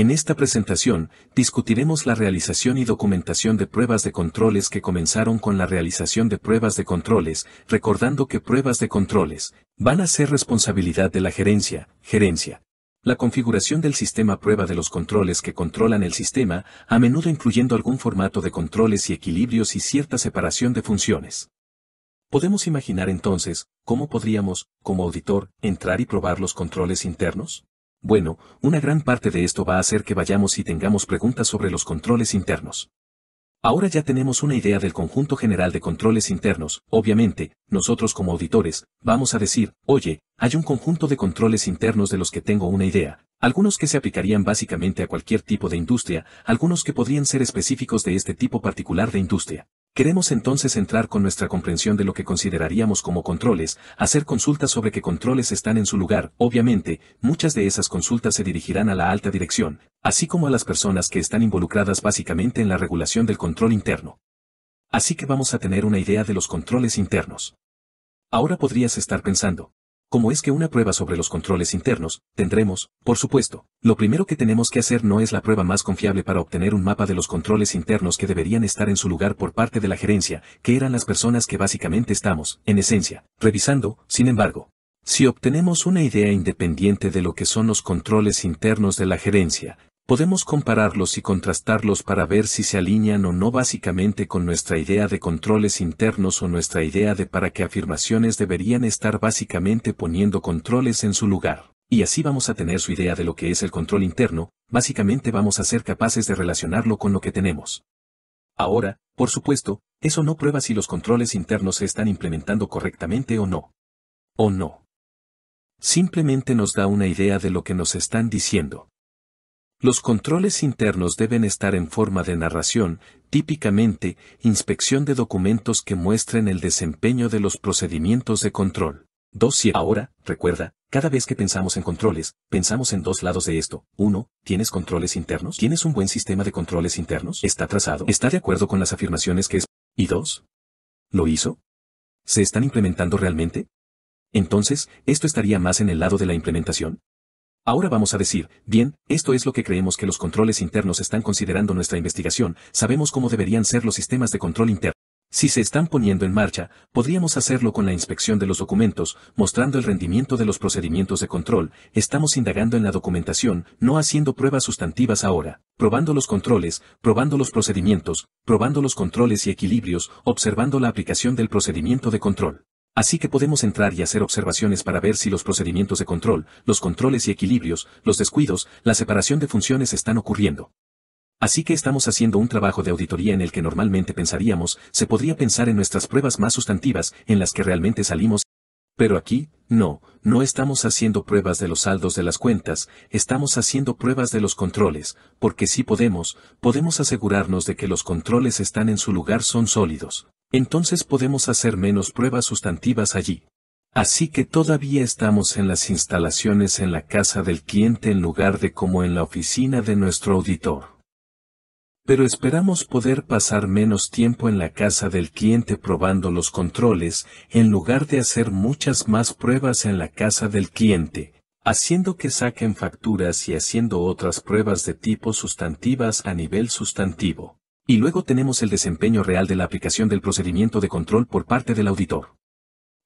En esta presentación, discutiremos la realización y documentación de pruebas de controles que comenzaron con la realización de pruebas de controles, recordando que pruebas de controles van a ser responsabilidad de la gerencia, gerencia. La configuración del sistema prueba de los controles que controlan el sistema, a menudo incluyendo algún formato de controles y equilibrios y cierta separación de funciones. Podemos imaginar entonces, cómo podríamos, como auditor, entrar y probar los controles internos? Bueno, una gran parte de esto va a hacer que vayamos y tengamos preguntas sobre los controles internos. Ahora ya tenemos una idea del conjunto general de controles internos, obviamente, nosotros como auditores, vamos a decir, oye, hay un conjunto de controles internos de los que tengo una idea, algunos que se aplicarían básicamente a cualquier tipo de industria, algunos que podrían ser específicos de este tipo particular de industria. Queremos entonces entrar con nuestra comprensión de lo que consideraríamos como controles, hacer consultas sobre qué controles están en su lugar. Obviamente, muchas de esas consultas se dirigirán a la alta dirección, así como a las personas que están involucradas básicamente en la regulación del control interno. Así que vamos a tener una idea de los controles internos. Ahora podrías estar pensando, como es que una prueba sobre los controles internos, tendremos, por supuesto, lo primero que tenemos que hacer no es la prueba más confiable para obtener un mapa de los controles internos que deberían estar en su lugar por parte de la gerencia, que eran las personas que básicamente estamos, en esencia, revisando, sin embargo. Si obtenemos una idea independiente de lo que son los controles internos de la gerencia, podemos compararlos y contrastarlos para ver si se alinean o no básicamente con nuestra idea de controles internos o nuestra idea de para qué afirmaciones deberían estar básicamente poniendo controles en su lugar. Y así vamos a tener su idea de lo que es el control interno, básicamente vamos a ser capaces de relacionarlo con lo que tenemos. Ahora, por supuesto, eso no prueba si los controles internos se están implementando correctamente o no. O no. Simplemente nos da una idea de lo que nos están diciendo. Los controles internos deben estar en forma de narración, típicamente, inspección de documentos que muestren el desempeño de los procedimientos de control. 2. Ahora, recuerda, cada vez que pensamos en controles, pensamos en dos lados de esto. Uno, ¿Tienes controles internos? ¿Tienes un buen sistema de controles internos? ¿Está trazado? ¿Está de acuerdo con las afirmaciones que es? ¿Y 2. ¿Lo hizo? ¿Se están implementando realmente? Entonces, esto estaría más en el lado de la implementación. Ahora vamos a decir, bien, esto es lo que creemos que los controles internos están considerando nuestra investigación, sabemos cómo deberían ser los sistemas de control interno. Si se están poniendo en marcha, podríamos hacerlo con la inspección de los documentos, mostrando el rendimiento de los procedimientos de control, estamos indagando en la documentación, no haciendo pruebas sustantivas ahora, probando los controles, probando los procedimientos, probando los controles y equilibrios, observando la aplicación del procedimiento de control. Así que podemos entrar y hacer observaciones para ver si los procedimientos de control, los controles y equilibrios, los descuidos, la separación de funciones están ocurriendo. Así que estamos haciendo un trabajo de auditoría en el que normalmente pensaríamos, se podría pensar en nuestras pruebas más sustantivas, en las que realmente salimos. Pero aquí, no, no estamos haciendo pruebas de los saldos de las cuentas, estamos haciendo pruebas de los controles, porque si podemos, podemos asegurarnos de que los controles están en su lugar son sólidos entonces podemos hacer menos pruebas sustantivas allí. Así que todavía estamos en las instalaciones en la casa del cliente en lugar de como en la oficina de nuestro auditor. Pero esperamos poder pasar menos tiempo en la casa del cliente probando los controles, en lugar de hacer muchas más pruebas en la casa del cliente, haciendo que saquen facturas y haciendo otras pruebas de tipo sustantivas a nivel sustantivo. Y luego tenemos el desempeño real de la aplicación del procedimiento de control por parte del auditor.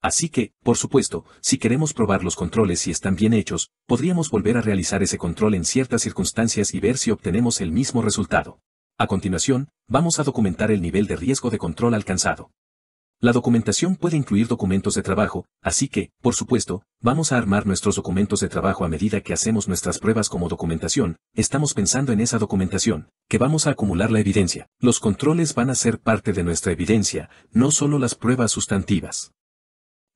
Así que, por supuesto, si queremos probar los controles si están bien hechos, podríamos volver a realizar ese control en ciertas circunstancias y ver si obtenemos el mismo resultado. A continuación, vamos a documentar el nivel de riesgo de control alcanzado. La documentación puede incluir documentos de trabajo, así que, por supuesto, vamos a armar nuestros documentos de trabajo a medida que hacemos nuestras pruebas como documentación, estamos pensando en esa documentación, que vamos a acumular la evidencia. Los controles van a ser parte de nuestra evidencia, no solo las pruebas sustantivas.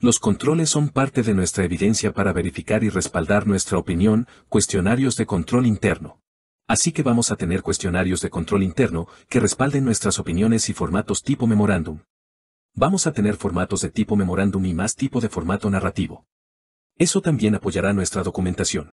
Los controles son parte de nuestra evidencia para verificar y respaldar nuestra opinión, cuestionarios de control interno. Así que vamos a tener cuestionarios de control interno que respalden nuestras opiniones y formatos tipo memorándum. Vamos a tener formatos de tipo memorándum y más tipo de formato narrativo. Eso también apoyará nuestra documentación.